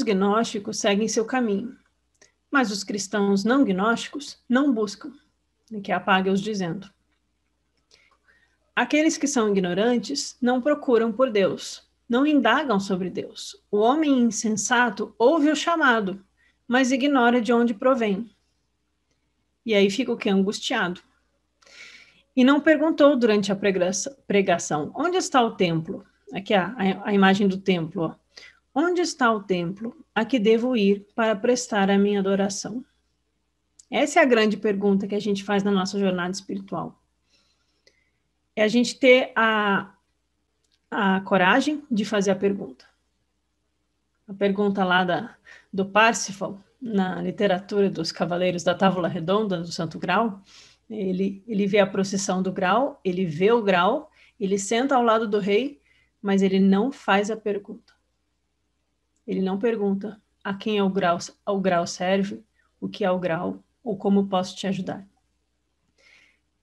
Os gnósticos seguem seu caminho, mas os cristãos não gnósticos não buscam, que apaga os dizendo. Aqueles que são ignorantes não procuram por Deus, não indagam sobre Deus. O homem insensato ouve o chamado, mas ignora de onde provém. E aí fica o que? Angustiado. E não perguntou durante a pregação: onde está o templo? Aqui a, a imagem do templo. Ó. Onde está o templo a que devo ir para prestar a minha adoração? Essa é a grande pergunta que a gente faz na nossa jornada espiritual. É a gente ter a, a coragem de fazer a pergunta. A pergunta lá da, do Parsifal, na literatura dos Cavaleiros da Távola Redonda, do Santo Grau, ele, ele vê a procissão do grau, ele vê o grau, ele senta ao lado do rei, mas ele não faz a pergunta. Ele não pergunta a quem é o grau, ao grau serve, o que é o grau ou como posso te ajudar.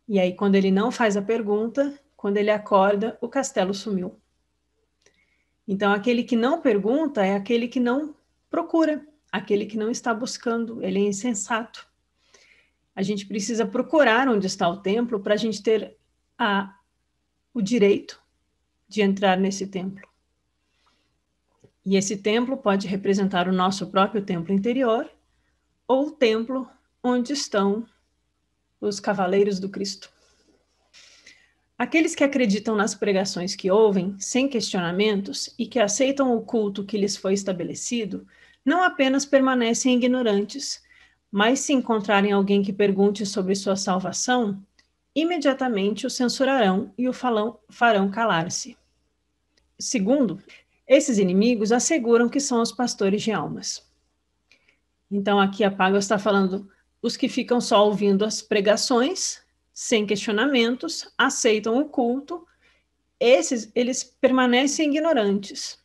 E aí, quando ele não faz a pergunta, quando ele acorda, o castelo sumiu. Então, aquele que não pergunta é aquele que não procura, aquele que não está buscando, ele é insensato. A gente precisa procurar onde está o templo para a gente ter a, o direito de entrar nesse templo. E esse templo pode representar o nosso próprio templo interior ou o templo onde estão os cavaleiros do Cristo. Aqueles que acreditam nas pregações que ouvem, sem questionamentos, e que aceitam o culto que lhes foi estabelecido, não apenas permanecem ignorantes, mas se encontrarem alguém que pergunte sobre sua salvação, imediatamente o censurarão e o farão calar-se. Segundo, esses inimigos asseguram que são os pastores de almas. Então, aqui a Pagos está falando os que ficam só ouvindo as pregações, sem questionamentos, aceitam o culto, esses eles permanecem ignorantes.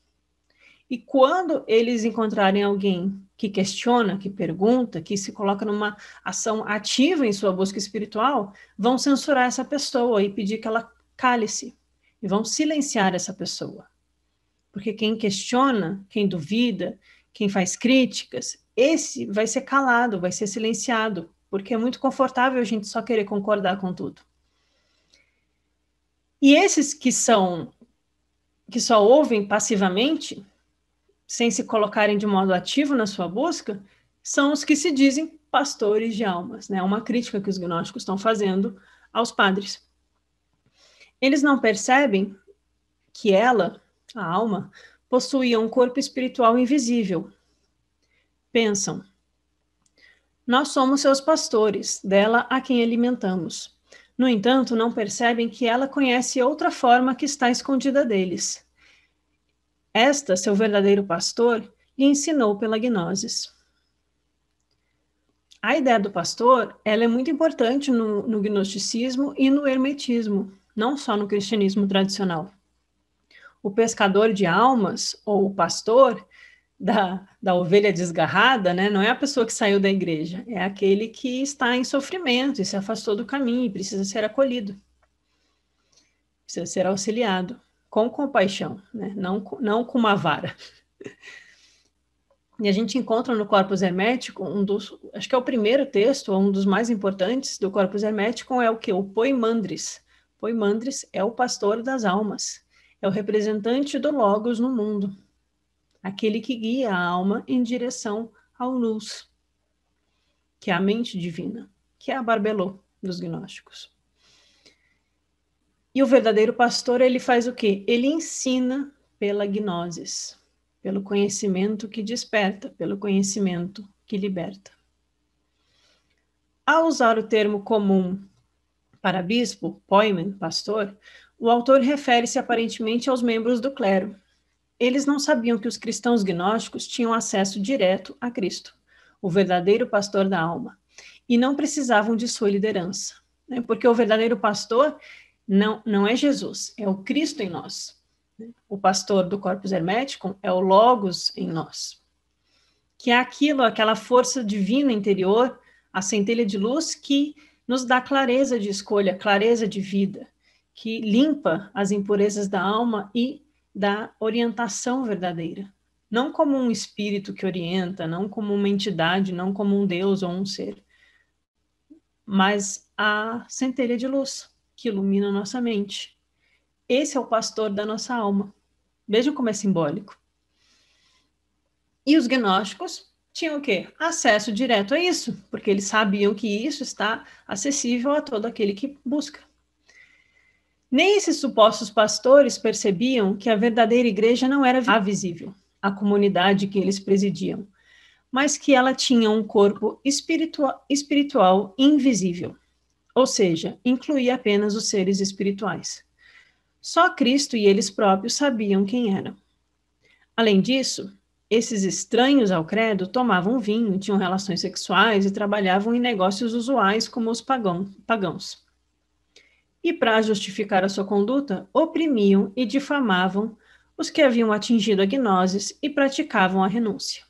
E quando eles encontrarem alguém que questiona, que pergunta, que se coloca numa ação ativa em sua busca espiritual, vão censurar essa pessoa e pedir que ela cale-se. E vão silenciar essa pessoa. Porque quem questiona, quem duvida, quem faz críticas, esse vai ser calado, vai ser silenciado, porque é muito confortável a gente só querer concordar com tudo. E esses que são que só ouvem passivamente, sem se colocarem de modo ativo na sua busca, são os que se dizem pastores de almas, né? Uma crítica que os gnósticos estão fazendo aos padres. Eles não percebem que ela, a alma, possuía um corpo espiritual invisível. Pensam. Nós somos seus pastores, dela a quem alimentamos. No entanto, não percebem que ela conhece outra forma que está escondida deles. Esta, seu verdadeiro pastor, lhe ensinou pela gnosis. A ideia do pastor ela é muito importante no, no gnosticismo e no hermetismo, não só no cristianismo tradicional o pescador de almas ou o pastor da, da ovelha desgarrada, né? Não é a pessoa que saiu da igreja, é aquele que está em sofrimento e se afastou do caminho e precisa ser acolhido, precisa ser auxiliado com compaixão, né? não, não com uma vara. E a gente encontra no Corpus Hermético um dos, acho que é o primeiro texto, um dos mais importantes do Corpus Hermético é o que o Poimandris. Poimandris é o pastor das almas. É o representante do Logos no mundo, aquele que guia a alma em direção ao luz, que é a mente divina, que é a Barbelô dos gnósticos. E o verdadeiro pastor, ele faz o quê? Ele ensina pela gnosis, pelo conhecimento que desperta, pelo conhecimento que liberta. Ao usar o termo comum para bispo, poimen, pastor, o autor refere-se aparentemente aos membros do clero. Eles não sabiam que os cristãos gnósticos tinham acesso direto a Cristo, o verdadeiro pastor da alma, e não precisavam de sua liderança, né? porque o verdadeiro pastor não, não é Jesus, é o Cristo em nós. Né? O pastor do Corpus Hermeticum é o Logos em nós, que é aquilo, aquela força divina interior, a centelha de luz que nos dá clareza de escolha, clareza de vida, que limpa as impurezas da alma e da orientação verdadeira. Não como um espírito que orienta, não como uma entidade, não como um Deus ou um ser, mas a centelha de luz que ilumina a nossa mente. Esse é o pastor da nossa alma. Veja como é simbólico. E os gnósticos tinham o quê? Acesso direto a isso, porque eles sabiam que isso está acessível a todo aquele que busca. Nem esses supostos pastores percebiam que a verdadeira igreja não era visível a comunidade que eles presidiam, mas que ela tinha um corpo espiritual, espiritual invisível, ou seja, incluía apenas os seres espirituais. Só Cristo e eles próprios sabiam quem eram. Além disso, esses estranhos ao credo tomavam vinho, tinham relações sexuais e trabalhavam em negócios usuais como os pagão, pagãos e, para justificar a sua conduta, oprimiam e difamavam os que haviam atingido a gnoses e praticavam a renúncia.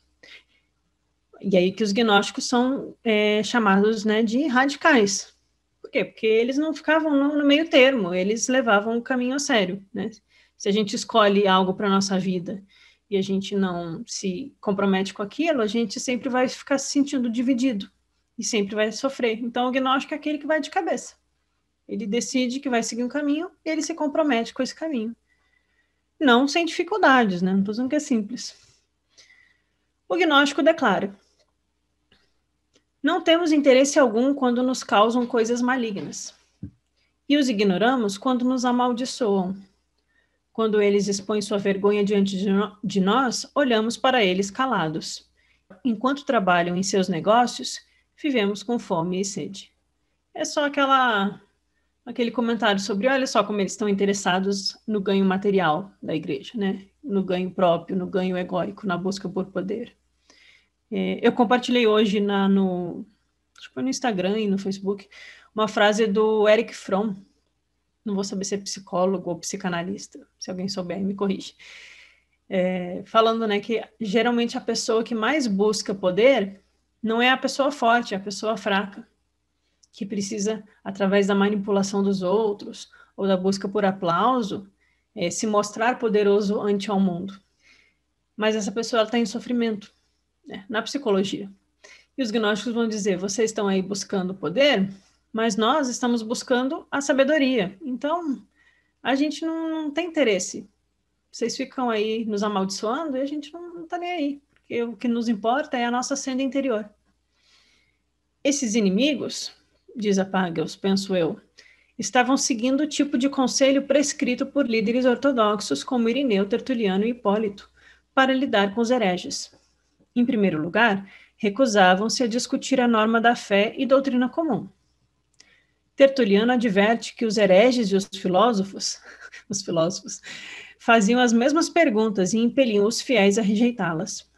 E aí que os gnósticos são é, chamados né, de radicais. Por quê? Porque eles não ficavam no, no meio termo, eles levavam o caminho a sério. Né? Se a gente escolhe algo para a nossa vida e a gente não se compromete com aquilo, a gente sempre vai ficar se sentindo dividido e sempre vai sofrer. Então, o gnóstico é aquele que vai de cabeça. Ele decide que vai seguir um caminho e ele se compromete com esse caminho. Não sem dificuldades, né? Não estou dizendo que é simples. O gnóstico declara: Não temos interesse algum quando nos causam coisas malignas, e os ignoramos quando nos amaldiçoam. Quando eles expõem sua vergonha diante de nós, olhamos para eles calados. Enquanto trabalham em seus negócios, vivemos com fome e sede. É só aquela aquele comentário sobre olha só como eles estão interessados no ganho material da igreja, né? No ganho próprio, no ganho egóico, na busca por poder. É, eu compartilhei hoje na, no, acho que foi no Instagram e no Facebook uma frase do Eric Fromm. Não vou saber se é psicólogo ou psicanalista. Se alguém souber, me corrige. É, falando né, que geralmente a pessoa que mais busca poder não é a pessoa forte, é a pessoa fraca que precisa, através da manipulação dos outros ou da busca por aplauso, é, se mostrar poderoso ante ao mundo. Mas essa pessoa está em sofrimento, né? na psicologia. E os gnósticos vão dizer: vocês estão aí buscando poder, mas nós estamos buscando a sabedoria. Então, a gente não, não tem interesse. Vocês ficam aí nos amaldiçoando e a gente não está nem aí, porque o que nos importa é a nossa senda interior. Esses inimigos diz a Pagels, penso eu, estavam seguindo o tipo de conselho prescrito por líderes ortodoxos como Irineu, Tertuliano e Hipólito para lidar com os hereges. Em primeiro lugar, recusavam-se a discutir a norma da fé e doutrina comum. Tertuliano adverte que os hereges e os filósofos, os filósofos, faziam as mesmas perguntas e impeliam os fiéis a rejeitá-las.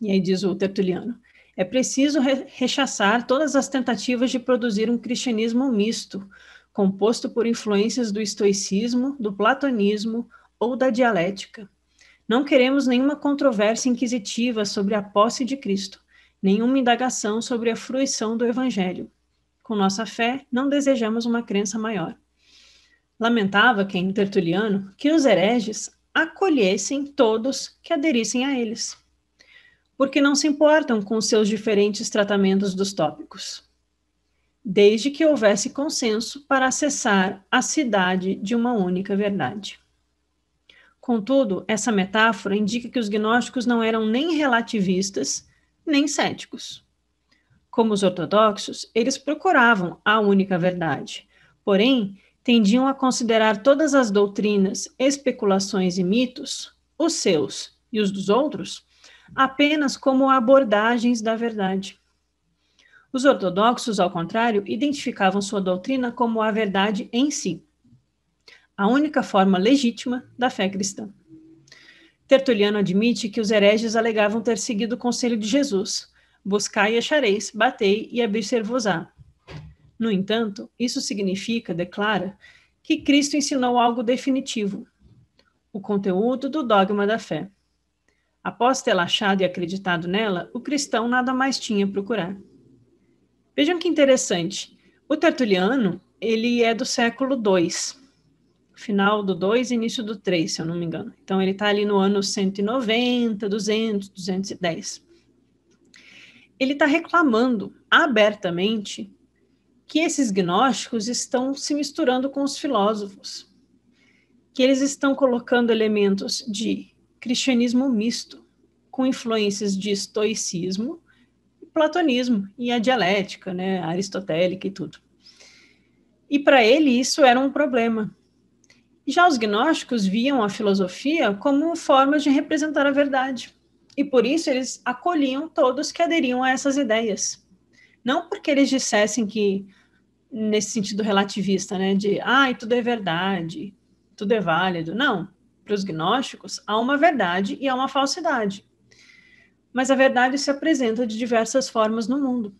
E aí diz o Tertuliano: é preciso rechaçar todas as tentativas de produzir um cristianismo misto, composto por influências do estoicismo, do platonismo ou da dialética. Não queremos nenhuma controvérsia inquisitiva sobre a posse de Cristo, nenhuma indagação sobre a fruição do Evangelho. Com nossa fé, não desejamos uma crença maior. Lamentava quem, Tertuliano, que os hereges acolhessem todos que aderissem a eles porque não se importam com seus diferentes tratamentos dos tópicos, desde que houvesse consenso para acessar a cidade de uma única verdade. Contudo, essa metáfora indica que os gnósticos não eram nem relativistas, nem céticos. Como os ortodoxos, eles procuravam a única verdade, porém, tendiam a considerar todas as doutrinas, especulações e mitos, os seus e os dos outros, apenas como abordagens da verdade. Os ortodoxos, ao contrário, identificavam sua doutrina como a verdade em si, a única forma legítima da fé cristã. Tertuliano admite que os hereges alegavam ter seguido o conselho de Jesus: buscai e achareis, batei e abrir-se-vos-á. No entanto, isso significa, declara, que Cristo ensinou algo definitivo, o conteúdo do dogma da fé. Após tê-la achado e acreditado nela, o cristão nada mais tinha a procurar. Vejam que interessante. O Tertuliano, ele é do século II, final do 2 início do 3, se eu não me engano. Então, ele está ali no ano 190, 200, 210. Ele está reclamando abertamente que esses gnósticos estão se misturando com os filósofos, que eles estão colocando elementos de cristianismo misto, com influências de estoicismo, platonismo e a dialética, né, aristotélica e tudo. E para ele isso era um problema. Já os gnósticos viam a filosofia como forma de representar a verdade, e por isso eles acolhiam todos que aderiam a essas ideias. Não porque eles dissessem que nesse sentido relativista, né, de ai, ah, tudo é verdade, tudo é válido. Não, para os gnósticos, há uma verdade e há uma falsidade. Mas a verdade se apresenta de diversas formas no mundo.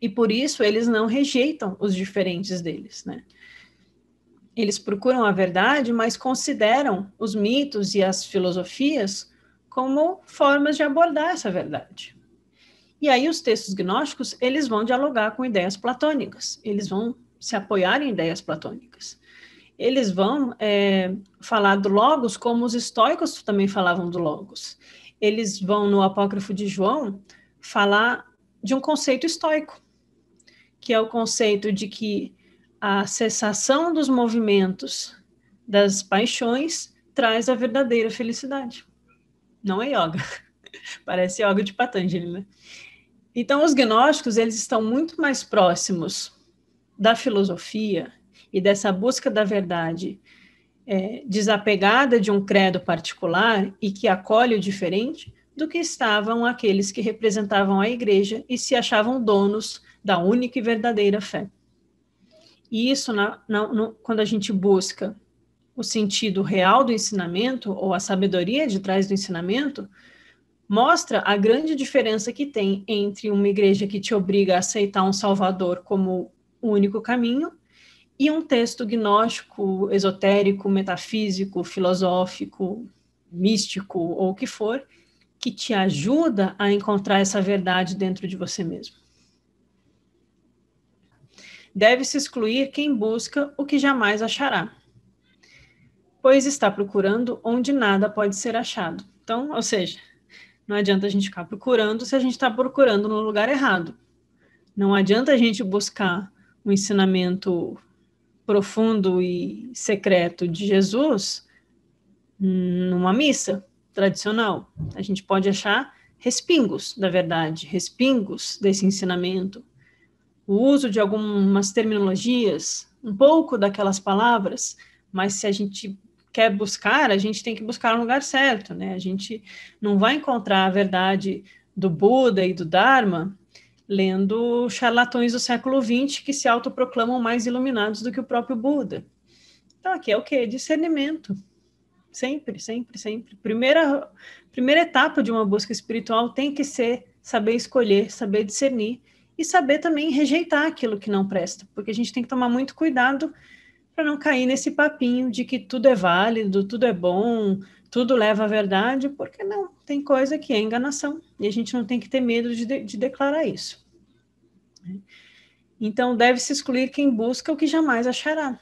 E por isso eles não rejeitam os diferentes deles, né? Eles procuram a verdade, mas consideram os mitos e as filosofias como formas de abordar essa verdade. E aí os textos gnósticos, eles vão dialogar com ideias platônicas, eles vão se apoiar em ideias platônicas eles vão é, falar do Logos como os estoicos também falavam do Logos. Eles vão, no Apócrifo de João, falar de um conceito estoico, que é o conceito de que a cessação dos movimentos das paixões traz a verdadeira felicidade. Não é yoga. Parece yoga de Patanjali, né? Então, os gnósticos, eles estão muito mais próximos da filosofia e dessa busca da verdade é, desapegada de um credo particular e que acolhe o diferente, do que estavam aqueles que representavam a igreja e se achavam donos da única e verdadeira fé. E isso, na, na, no, quando a gente busca o sentido real do ensinamento, ou a sabedoria de trás do ensinamento, mostra a grande diferença que tem entre uma igreja que te obriga a aceitar um Salvador como o único caminho e um texto gnóstico, esotérico, metafísico, filosófico, místico ou o que for, que te ajuda a encontrar essa verdade dentro de você mesmo. Deve-se excluir quem busca o que jamais achará, pois está procurando onde nada pode ser achado. Então, ou seja, não adianta a gente ficar procurando se a gente está procurando no lugar errado. Não adianta a gente buscar um ensinamento profundo e secreto de Jesus numa missa tradicional. A gente pode achar respingos da verdade, respingos desse ensinamento. O uso de algumas terminologias, um pouco daquelas palavras, mas se a gente quer buscar, a gente tem que buscar o lugar certo, né? A gente não vai encontrar a verdade do Buda e do Dharma lendo charlatões do século XX que se autoproclamam mais iluminados do que o próprio Buda. Então, aqui é o que? Discernimento. Sempre, sempre, sempre. Primeira, primeira etapa de uma busca espiritual tem que ser saber escolher, saber discernir e saber também rejeitar aquilo que não presta, porque a gente tem que tomar muito cuidado para não cair nesse papinho de que tudo é válido, tudo é bom, tudo leva à verdade, porque não, tem coisa que é enganação e a gente não tem que ter medo de, de, de declarar isso. Então, deve-se excluir quem busca o que jamais achará.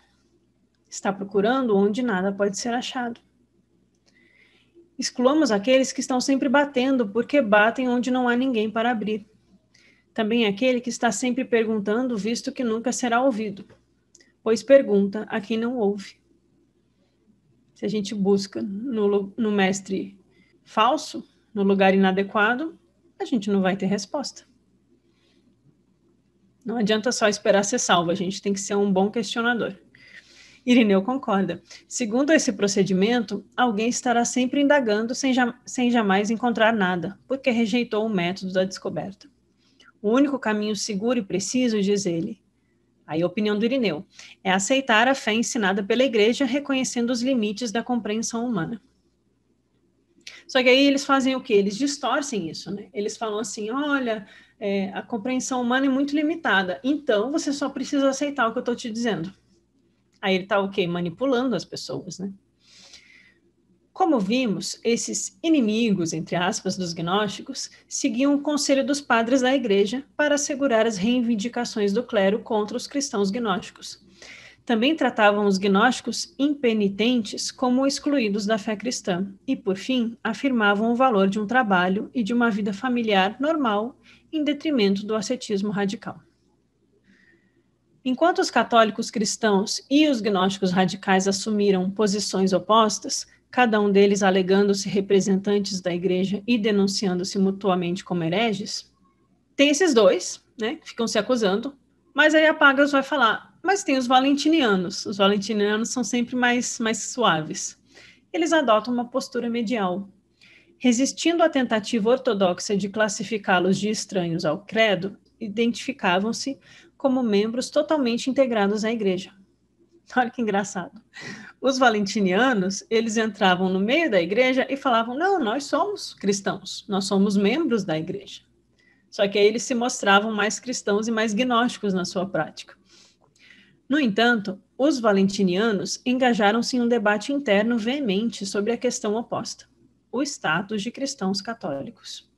Está procurando onde nada pode ser achado. Excluamos aqueles que estão sempre batendo, porque batem onde não há ninguém para abrir. Também aquele que está sempre perguntando, visto que nunca será ouvido, pois pergunta a quem não ouve. Se a gente busca no, no mestre falso, no lugar inadequado, a gente não vai ter resposta. Não adianta só esperar ser salvo, a gente tem que ser um bom questionador. Irineu concorda. Segundo esse procedimento, alguém estará sempre indagando sem, sem jamais encontrar nada, porque rejeitou o método da descoberta. O único caminho seguro e preciso, diz ele, Aí a opinião do Irineu é aceitar a fé ensinada pela igreja, reconhecendo os limites da compreensão humana. Só que aí eles fazem o quê? Eles distorcem isso, né? Eles falam assim, olha, é, a compreensão humana é muito limitada, então você só precisa aceitar o que eu estou te dizendo. Aí ele está o quê? Manipulando as pessoas, né? Como vimos, esses inimigos, entre aspas, dos gnósticos seguiam o conselho dos padres da Igreja para assegurar as reivindicações do clero contra os cristãos gnósticos. Também tratavam os gnósticos impenitentes como excluídos da fé cristã e, por fim, afirmavam o valor de um trabalho e de uma vida familiar normal em detrimento do ascetismo radical. Enquanto os católicos cristãos e os gnósticos radicais assumiram posições opostas, cada um deles alegando-se representantes da igreja e denunciando-se mutuamente como hereges, tem esses dois, né, que ficam se acusando, mas aí a Pagas vai falar, mas tem os valentinianos, os valentinianos são sempre mais, mais suaves. Eles adotam uma postura medial, resistindo à tentativa ortodoxa de classificá-los de estranhos ao credo, identificavam-se como membros totalmente integrados à igreja. Olha que engraçado. Os valentinianos, eles entravam no meio da igreja e falavam: "Não, nós somos cristãos, nós somos membros da igreja". Só que aí eles se mostravam mais cristãos e mais gnósticos na sua prática. No entanto, os valentinianos engajaram-se em um debate interno veemente sobre a questão oposta: o status de cristãos católicos.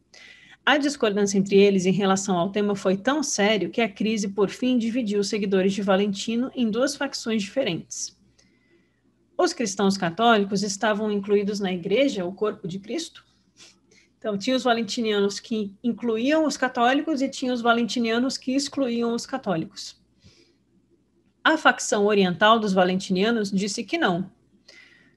A discordância entre eles em relação ao tema foi tão sério que a crise, por fim, dividiu os seguidores de Valentino em duas facções diferentes. Os cristãos católicos estavam incluídos na igreja, o corpo de Cristo. Então, tinha os valentinianos que incluíam os católicos e tinha os valentinianos que excluíam os católicos. A facção oriental dos valentinianos disse que não.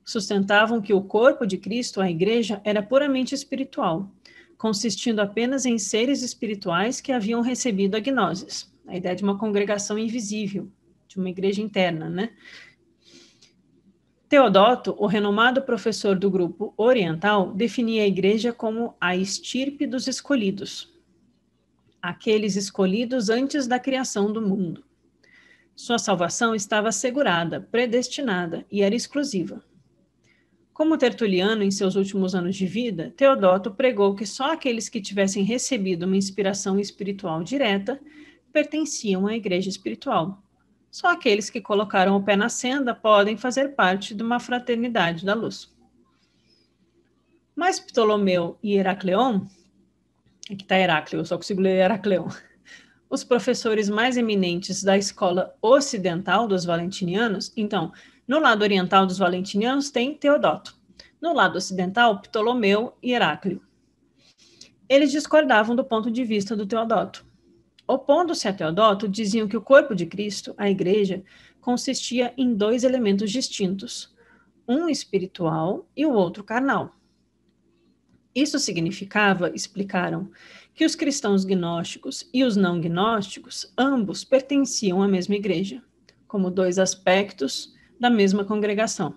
Sustentavam que o corpo de Cristo, a igreja, era puramente espiritual, consistindo apenas em seres espirituais que haviam recebido a gnosis, a ideia de uma congregação invisível, de uma igreja interna, né? Teodoto, o renomado professor do grupo oriental, definia a igreja como a estirpe dos escolhidos, aqueles escolhidos antes da criação do mundo. Sua salvação estava assegurada, predestinada e era exclusiva, como Tertuliano, em seus últimos anos de vida, Teodoto pregou que só aqueles que tivessem recebido uma inspiração espiritual direta pertenciam à igreja espiritual. Só aqueles que colocaram o pé na senda podem fazer parte de uma fraternidade da luz. Mas Ptolomeu e Heracleon, aqui é está Heráclio, só consigo ler Heracleon, os professores mais eminentes da escola ocidental dos valentinianos, então, no lado oriental dos valentinianos tem Teodoto. No lado ocidental, Ptolomeu e Heráclio. Eles discordavam do ponto de vista do Teodoto. Opondo-se a Teodoto, diziam que o corpo de Cristo, a igreja, consistia em dois elementos distintos, um espiritual e o outro carnal. Isso significava, explicaram, que os cristãos gnósticos e os não gnósticos ambos pertenciam à mesma igreja, como dois aspectos da mesma congregação.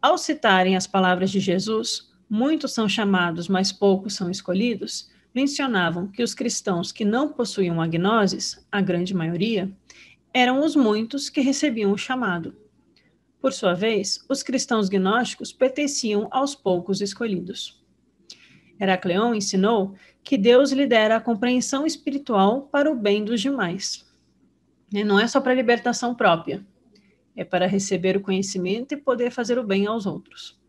Ao citarem as palavras de Jesus, muitos são chamados, mas poucos são escolhidos, mencionavam que os cristãos que não possuíam agnoses, a grande maioria, eram os muitos que recebiam o chamado. Por sua vez, os cristãos gnósticos pertenciam aos poucos escolhidos. Heracleão ensinou que Deus lidera a compreensão espiritual para o bem dos demais. E né, não é só para a libertação própria, é para receber o conhecimento e poder fazer o bem aos outros,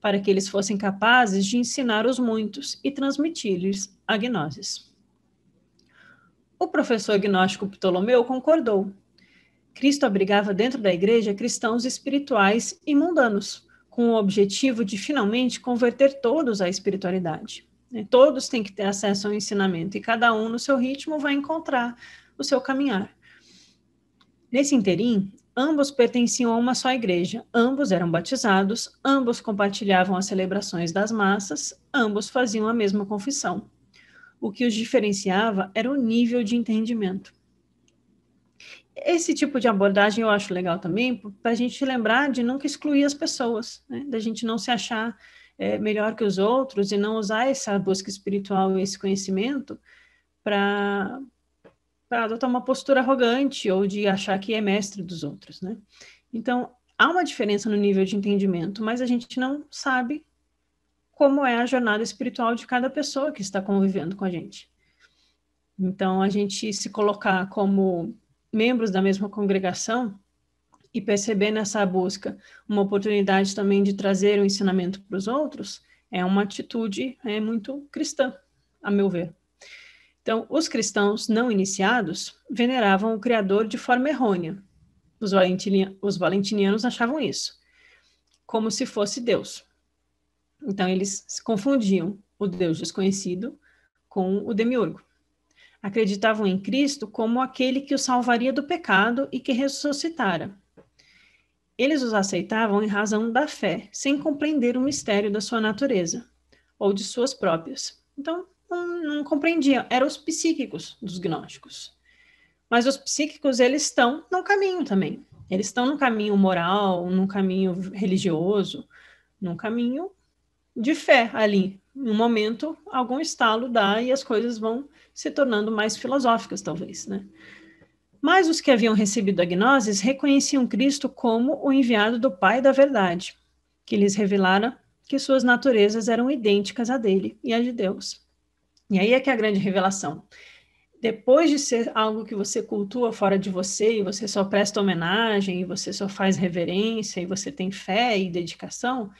para que eles fossem capazes de ensinar os muitos e transmitir-lhes a gnosis. O professor gnóstico Ptolomeu concordou. Cristo abrigava dentro da igreja cristãos espirituais e mundanos, com o objetivo de finalmente converter todos à espiritualidade. Todos têm que ter acesso ao ensinamento e cada um, no seu ritmo, vai encontrar o seu caminhar. Nesse interim, ambos pertenciam a uma só igreja, ambos eram batizados, ambos compartilhavam as celebrações das massas, ambos faziam a mesma confissão. O que os diferenciava era o nível de entendimento. Esse tipo de abordagem eu acho legal também para a gente lembrar de nunca excluir as pessoas, né? da gente não se achar é, melhor que os outros e não usar essa busca espiritual e esse conhecimento para para adotar uma postura arrogante ou de achar que é mestre dos outros, né? Então, há uma diferença no nível de entendimento, mas a gente não sabe como é a jornada espiritual de cada pessoa que está convivendo com a gente. Então, a gente se colocar como membros da mesma congregação e perceber nessa busca uma oportunidade também de trazer o um ensinamento para os outros é uma atitude é muito cristã, a meu ver. Então, os cristãos não iniciados veneravam o Criador de forma errônea. Os, valentinia, os valentinianos achavam isso, como se fosse Deus. Então, eles se confundiam o Deus desconhecido com o demiurgo. Acreditavam em Cristo como aquele que o salvaria do pecado e que ressuscitara. Eles os aceitavam em razão da fé, sem compreender o mistério da sua natureza ou de suas próprias. Então, não, não compreendiam, eram os psíquicos dos gnósticos. Mas os psíquicos, eles estão no caminho também. Eles estão no caminho moral, no caminho religioso, num caminho de fé ali. Um momento, algum estalo dá e as coisas vão se tornando mais filosóficas, talvez, né? Mas os que haviam recebido a gnosis reconheciam Cristo como o enviado do Pai da Verdade, que lhes revelara que suas naturezas eram idênticas à dele e à de Deus. E aí é que é a grande revelação. Depois de ser algo que você cultua fora de você, e você só presta homenagem, e você só faz reverência, e você tem fé e dedicação,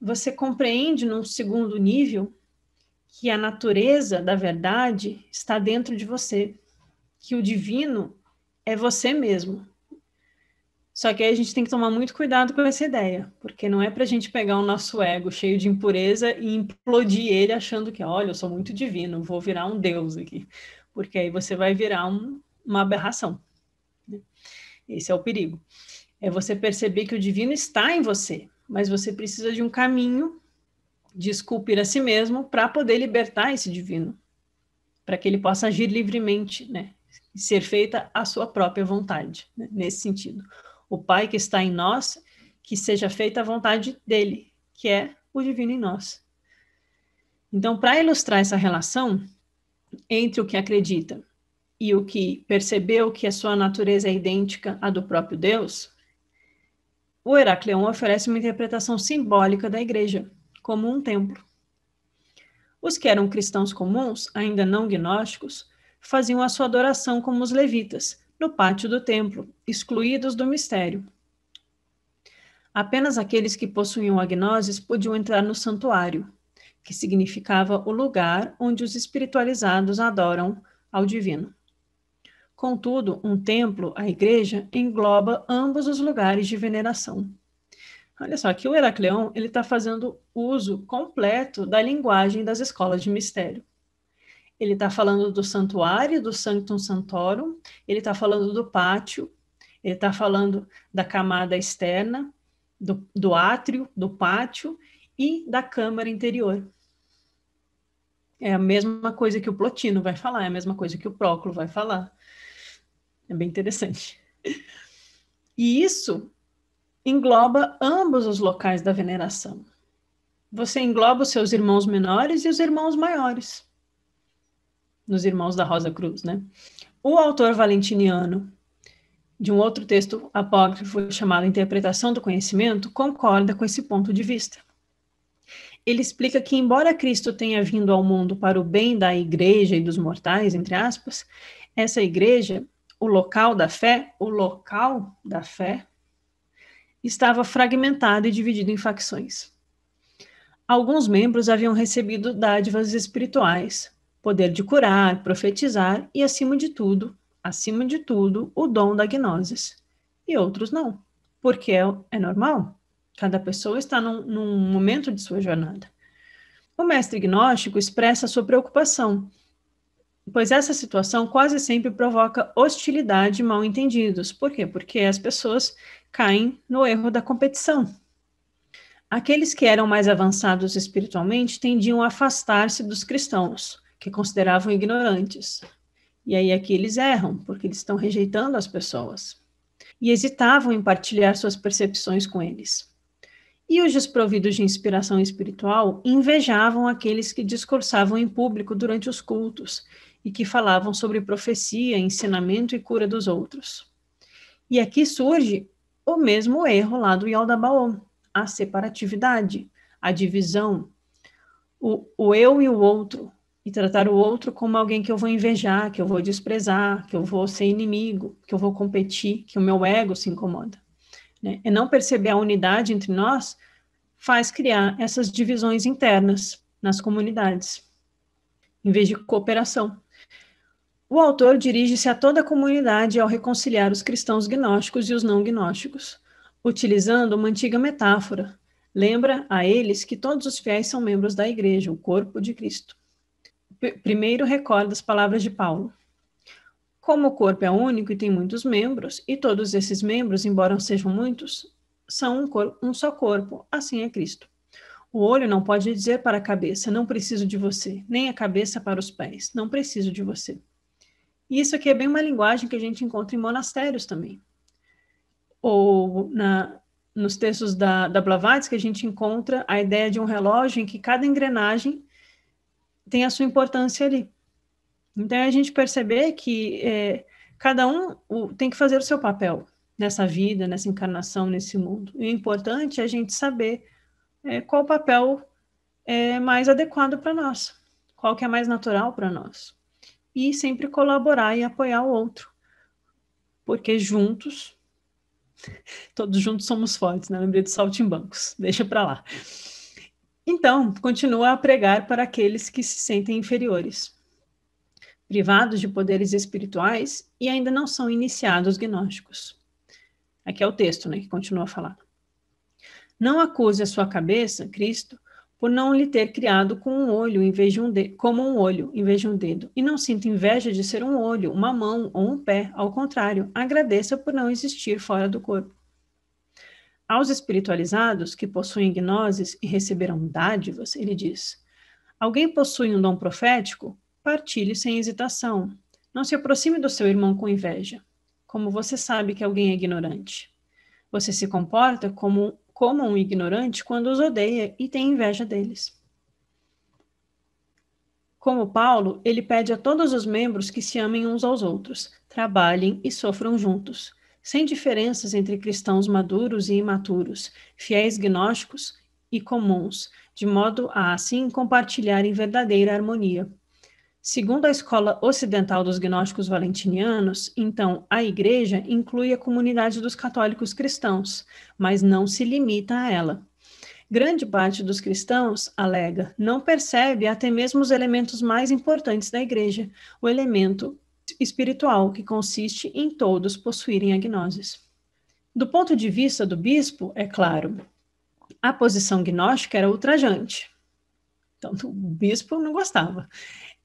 você compreende num segundo nível que a natureza da verdade está dentro de você, que o divino é você mesmo. Só que aí a gente tem que tomar muito cuidado com essa ideia, porque não é para a gente pegar o nosso ego cheio de impureza e implodir ele achando que, olha, eu sou muito divino, vou virar um deus aqui, porque aí você vai virar um, uma aberração. Né? Esse é o perigo. É você perceber que o divino está em você, mas você precisa de um caminho de esculpir a si mesmo para poder libertar esse divino, para que ele possa agir livremente, né? ser feita a sua própria vontade, né? nesse sentido o Pai que está em nós, que seja feita a vontade dele, que é o divino em nós. Então, para ilustrar essa relação entre o que acredita e o que percebeu que a sua natureza é idêntica à do próprio Deus, o Heracleon oferece uma interpretação simbólica da igreja, como um templo. Os que eram cristãos comuns, ainda não gnósticos, faziam a sua adoração como os levitas, no pátio do templo, excluídos do mistério. Apenas aqueles que possuíam agnoses podiam entrar no santuário, que significava o lugar onde os espiritualizados adoram ao divino. Contudo, um templo, a igreja, engloba ambos os lugares de veneração. Olha só, aqui o Heracleão está fazendo uso completo da linguagem das escolas de mistério ele está falando do santuário, do Sanctum Santorum, ele está falando do pátio, ele está falando da camada externa, do, do átrio, do pátio e da câmara interior. É a mesma coisa que o Plotino vai falar, é a mesma coisa que o Próculo vai falar. É bem interessante. E isso engloba ambos os locais da veneração. Você engloba os seus irmãos menores e os irmãos maiores nos Irmãos da Rosa Cruz, né? O autor valentiniano de um outro texto apócrifo chamado Interpretação do Conhecimento concorda com esse ponto de vista. Ele explica que embora Cristo tenha vindo ao mundo para o bem da igreja e dos mortais, entre aspas, essa igreja, o local da fé, o local da fé estava fragmentado e dividido em facções. Alguns membros haviam recebido dádivas espirituais, poder de curar, profetizar e, acima de tudo, acima de tudo, o dom da gnosis. E outros não, porque é, é normal. Cada pessoa está num, num momento de sua jornada. O mestre gnóstico expressa sua preocupação, pois essa situação quase sempre provoca hostilidade e mal-entendidos. Por quê? Porque as pessoas caem no erro da competição. Aqueles que eram mais avançados espiritualmente tendiam a afastar-se dos cristãos, que consideravam ignorantes. E aí aqui eles erram, porque eles estão rejeitando as pessoas. E hesitavam em partilhar suas percepções com eles. E os desprovidos de inspiração espiritual invejavam aqueles que discursavam em público durante os cultos e que falavam sobre profecia, ensinamento e cura dos outros. E aqui surge o mesmo erro lá do Yaldabaoth, a separatividade, a divisão, o, o eu e o outro, e tratar o outro como alguém que eu vou invejar, que eu vou desprezar, que eu vou ser inimigo, que eu vou competir, que o meu ego se incomoda. Né? E não perceber a unidade entre nós faz criar essas divisões internas nas comunidades, em vez de cooperação. O autor dirige-se a toda a comunidade ao reconciliar os cristãos gnósticos e os não gnósticos, utilizando uma antiga metáfora. Lembra a eles que todos os fiéis são membros da igreja, o corpo de Cristo primeiro recorda as palavras de Paulo. Como o corpo é único e tem muitos membros, e todos esses membros, embora sejam muitos, são um, um só corpo, assim é Cristo. O olho não pode dizer para a cabeça, não preciso de você, nem a cabeça para os pés, não preciso de você. E isso aqui é bem uma linguagem que a gente encontra em monastérios também. Ou na, nos textos da, da Blavatsky, a gente encontra a ideia de um relógio em que cada engrenagem tem a sua importância ali. Então, é a gente perceber que é, cada um tem que fazer o seu papel nessa vida, nessa encarnação, nesse mundo. E o importante é a gente saber é, qual o papel é mais adequado para nós, qual que é mais natural para nós. E sempre colaborar e apoiar o outro. Porque juntos, todos juntos somos fortes, né? Lembrei de saltimbancos, deixa para lá. Então, continua a pregar para aqueles que se sentem inferiores, privados de poderes espirituais e ainda não são iniciados gnósticos. Aqui é o texto, né, que continua a falar. Não acuse a sua cabeça, Cristo, por não lhe ter criado com um olho em vez de um de como um olho em vez de um dedo, e não sinta inveja de ser um olho, uma mão ou um pé, ao contrário, agradeça por não existir fora do corpo. Aos espiritualizados que possuem gnoses e receberão dádivas, ele diz: Alguém possui um dom profético? Partilhe sem hesitação. Não se aproxime do seu irmão com inveja. Como você sabe que alguém é ignorante? Você se comporta como, como um ignorante quando os odeia e tem inveja deles. Como Paulo, ele pede a todos os membros que se amem uns aos outros, trabalhem e sofram juntos sem diferenças entre cristãos maduros e imaturos, fiéis gnósticos e comuns, de modo a assim compartilhar em verdadeira harmonia. Segundo a escola ocidental dos gnósticos valentinianos, então a Igreja inclui a comunidade dos católicos cristãos, mas não se limita a ela. Grande parte dos cristãos, alega, não percebe até mesmo os elementos mais importantes da Igreja, o elemento espiritual, que consiste em todos possuírem a gnosis. Do ponto de vista do bispo, é claro, a posição gnóstica era ultrajante. Então, o bispo não gostava.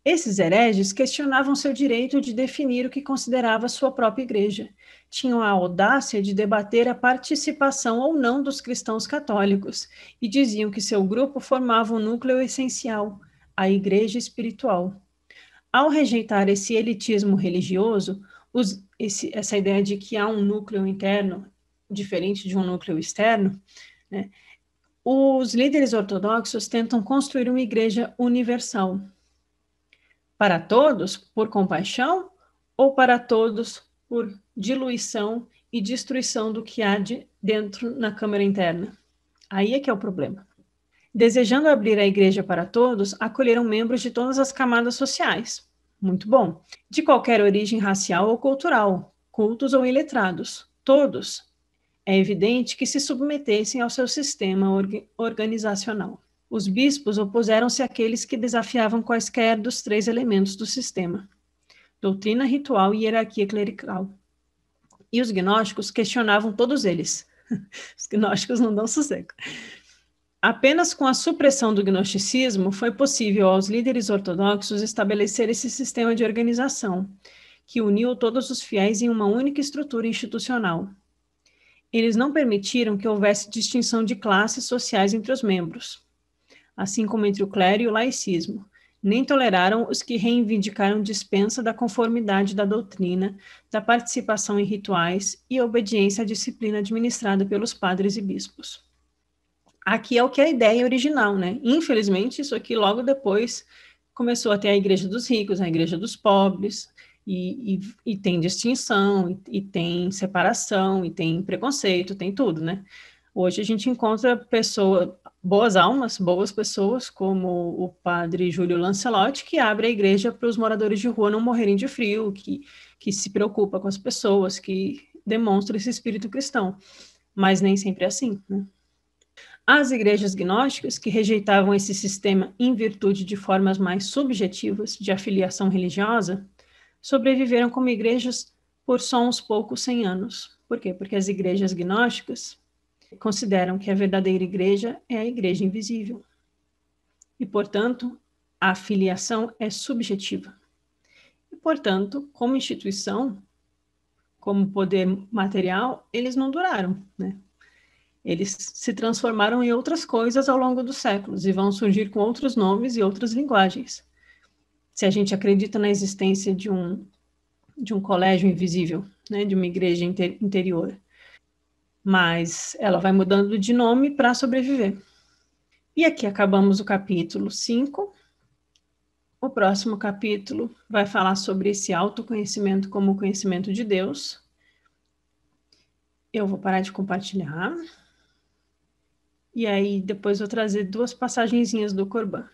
Esses hereges questionavam seu direito de definir o que considerava sua própria igreja. Tinham a audácia de debater a participação ou não dos cristãos católicos e diziam que seu grupo formava o um núcleo essencial, a igreja espiritual, ao rejeitar esse elitismo religioso, os, esse, essa ideia de que há um núcleo interno diferente de um núcleo externo, né, os líderes ortodoxos tentam construir uma igreja universal. Para todos, por compaixão, ou para todos, por diluição e destruição do que há de dentro na câmara interna? Aí é que é o problema. Desejando abrir a igreja para todos, acolheram membros de todas as camadas sociais. Muito bom. De qualquer origem racial ou cultural, cultos ou iletrados, todos. É evidente que se submetessem ao seu sistema org organizacional. Os bispos opuseram-se àqueles que desafiavam quaisquer dos três elementos do sistema: doutrina, ritual e hierarquia clerical. E os gnósticos questionavam todos eles. Os gnósticos não dão sossego. Apenas com a supressão do gnosticismo foi possível aos líderes ortodoxos estabelecer esse sistema de organização, que uniu todos os fiéis em uma única estrutura institucional. Eles não permitiram que houvesse distinção de classes sociais entre os membros, assim como entre o clero e o laicismo, nem toleraram os que reivindicaram dispensa da conformidade da doutrina, da participação em rituais e obediência à disciplina administrada pelos padres e bispos aqui é o que é a ideia original, né? Infelizmente, isso aqui logo depois começou a ter a igreja dos ricos, a igreja dos pobres, e, e, e tem distinção, e, e tem separação, e tem preconceito, tem tudo, né? Hoje a gente encontra pessoas, boas almas, boas pessoas, como o padre Júlio Lancelotti, que abre a igreja para os moradores de rua não morrerem de frio, que, que se preocupa com as pessoas, que demonstra esse espírito cristão. Mas nem sempre é assim, né? As igrejas gnósticas, que rejeitavam esse sistema em virtude de formas mais subjetivas de afiliação religiosa, sobreviveram como igrejas por só uns poucos 100 anos. Por quê? Porque as igrejas gnósticas consideram que a verdadeira igreja é a igreja invisível. E, portanto, a afiliação é subjetiva. E, portanto, como instituição, como poder material, eles não duraram, né? Eles se transformaram em outras coisas ao longo dos séculos e vão surgir com outros nomes e outras linguagens. Se a gente acredita na existência de um de um colégio invisível, né, de uma igreja inter, interior, mas ela vai mudando de nome para sobreviver. E aqui acabamos o capítulo 5. O próximo capítulo vai falar sobre esse autoconhecimento como conhecimento de Deus. Eu vou parar de compartilhar. E aí depois vou trazer duas passagenzinhas do Corban.